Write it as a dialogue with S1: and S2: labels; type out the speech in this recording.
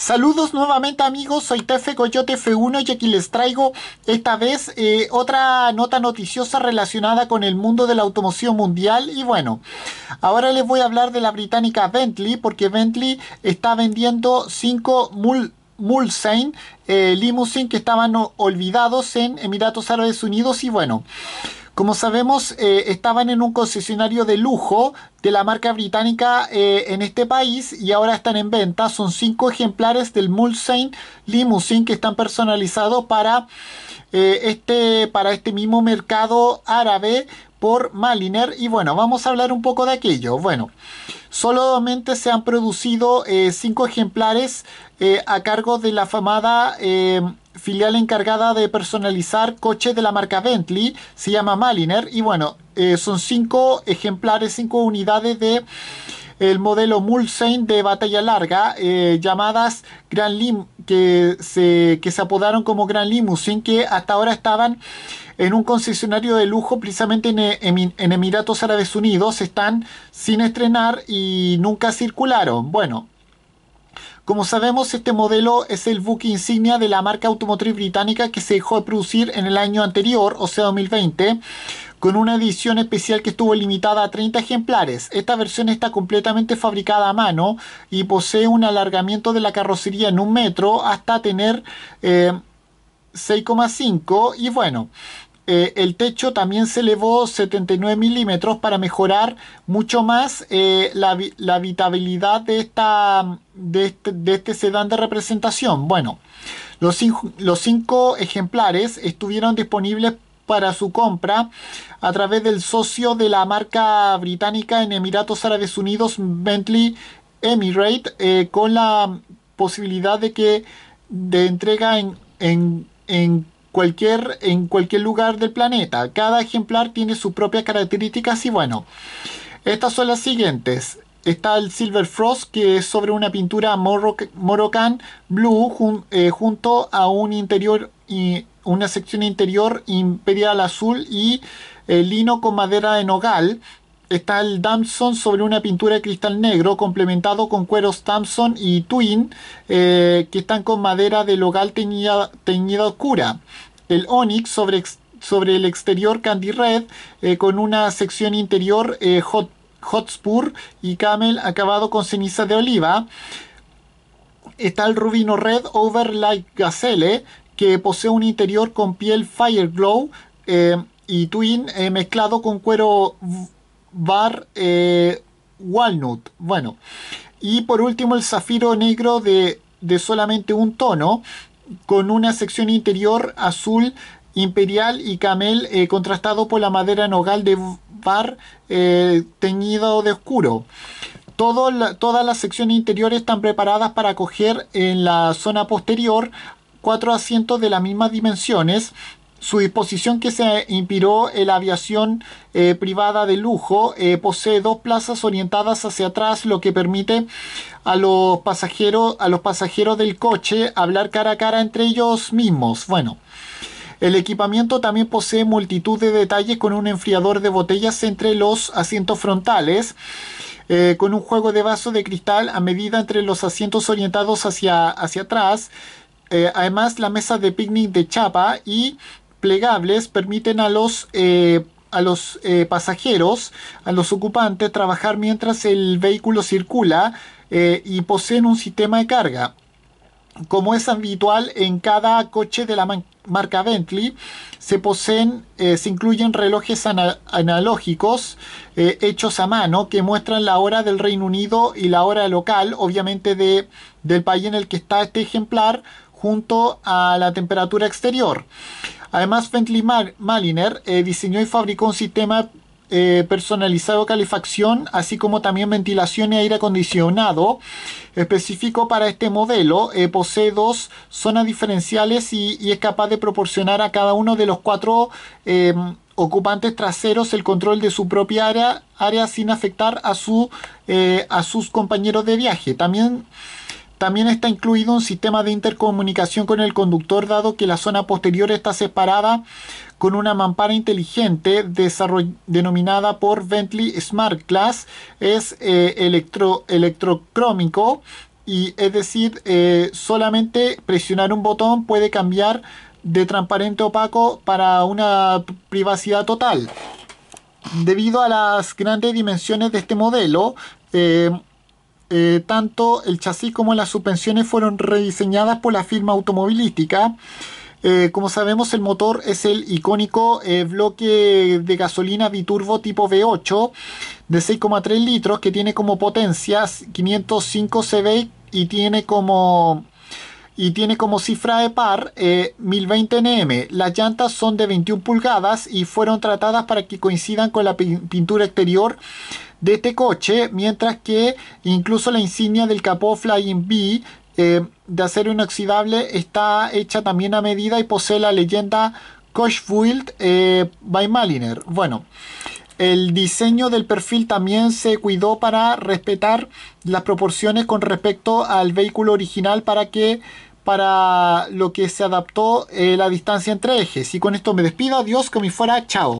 S1: Saludos nuevamente amigos, soy Tefe Coyote F1 y aquí les traigo esta vez eh, otra nota noticiosa relacionada con el mundo de la automoción mundial y bueno, ahora les voy a hablar de la británica Bentley porque Bentley está vendiendo 5 mul eh, limousine que estaban olvidados en Emiratos Árabes Unidos y bueno... Como sabemos, eh, estaban en un concesionario de lujo de la marca británica eh, en este país y ahora están en venta. Son cinco ejemplares del Mulsain Limousine que están personalizados para, eh, este, para este mismo mercado árabe por Maliner. Y bueno, vamos a hablar un poco de aquello. Bueno, solamente se han producido cinco ejemplares a cargo de la famada filial encargada de personalizar coches de la marca Bentley, se llama Maliner, y bueno, eh, son cinco ejemplares, cinco unidades de el modelo Mulsain de batalla larga, eh, llamadas Grand Lim, que se, se apodaron como Grand Limousine, que hasta ahora estaban en un concesionario de lujo precisamente en, eh, en, Emiratos Árabes Unidos, están sin estrenar y nunca circularon. Bueno, como sabemos, este modelo es el buque insignia de la marca automotriz británica que se dejó de producir en el año anterior, o sea 2020, con una edición especial que estuvo limitada a 30 ejemplares. Esta versión está completamente fabricada a mano y posee un alargamiento de la carrocería en un metro hasta tener 6,5 eh, y bueno, eh, el techo también se elevó 79 milímetros para mejorar mucho más eh, la, habitabilidad de, esta, este, de, este, sedán de representación. Bueno, los, los cinco ejemplares estuvieron disponibles para su compra a través del socio de la marca británica en Emiratos Árabes Unidos, Bentley Emirate, eh, con la posibilidad de que de entrega en cualquier, en cualquier lugar del planeta. Cada ejemplar tiene sus propias características y bueno, estas son las siguientes. Está el Silver Frost, que es sobre una pintura Moroccan Blue eh, junto a un interior y una sección interior imperial azul y el eh, lino con madera de nogal está el damson sobre una pintura de cristal negro complementado con cueros damson y twin eh, que están con madera de local teñida, teñida oscura. El onyx sobre, sobre, el exterior candy red eh, con una sección interior eh, hot, hotspur y camel acabado con ceniza de oliva. Está el rubino red over light gazelle que posee un interior con piel fire glow y twin mezclado con cuero Bar eh, Walnut. Bueno, y por último el zafiro negro de, solamente un tono, con una sección interior azul imperial y camel eh, contrastado por la madera nogal de bar eh, teñido de oscuro. Todo todas las secciones interiores están preparadas para acoger en la zona posterior cuatro asientos de las mismas dimensiones su disposición que se inspiró en la aviación eh, privada de lujo eh, posee dos plazas orientadas hacia atrás, lo que permite a los pasajeros, a los pasajeros del coche hablar cara a cara entre ellos mismos. Bueno. El equipamiento también posee multitud de detalles con un enfriador de botellas entre los asientos frontales, eh, con un juego de vaso de cristal a medida entre los asientos orientados hacia, hacia atrás, además la mesa de picnic de chapa y plegables permiten a los eh, a los eh, pasajeros, a los ocupantes, trabajar mientras el vehículo circula eh, y poseen un sistema de carga. Como es habitual en cada coche de la marca Bentley, se poseen, se incluyen relojes analógicos hechos a mano que muestran la hora del Reino Unido y la hora local, obviamente de, del país en el que está este ejemplar, junto a la temperatura exterior. Además, Bentley Maliner eh, diseñó y fabricó un sistema eh, personalizado de calefacción, así como también ventilación y aire acondicionado específico para este modelo. Eh, posee dos zonas diferenciales y, es capaz de proporcionar a cada uno de los cuatro em, ocupantes traseros el control de su propia área, sin afectar a, a sus compañeros de viaje. También también está incluido un sistema de intercomunicación con el conductor, dado que la zona posterior está separada con una mampara inteligente denominada por Bentley Smart Class. Es eh, electrocrómico y es decir, eh, solamente presionar un botón puede cambiar de transparente opaco para una privacidad total. Debido a las grandes dimensiones de este modelo, eh, eh, tanto el chasis como las suspensiones fueron rediseñadas por la firma automovilística. Eh, como sabemos, el motor es el icónico eh, bloque de gasolina biturbo tipo V8 de 6,3 litros que tiene como potencia 505 CV y tiene como y tiene como cifra de par 1020 nm. Las llantas son de 21 pulgadas y fueron tratadas para que coincidan con la pintura exterior de este coche, mientras que incluso la insignia del capó Flying B eh, de acero inoxidable está hecha también a medida y posee la leyenda Coach eh, by Maliner. Bueno, el diseño del perfil también se cuidó para respetar las proporciones con respecto al vehículo original para que para lo que se adaptó eh, la distancia entre ejes. Y con esto me despido. Adiós, me fuera. Chao.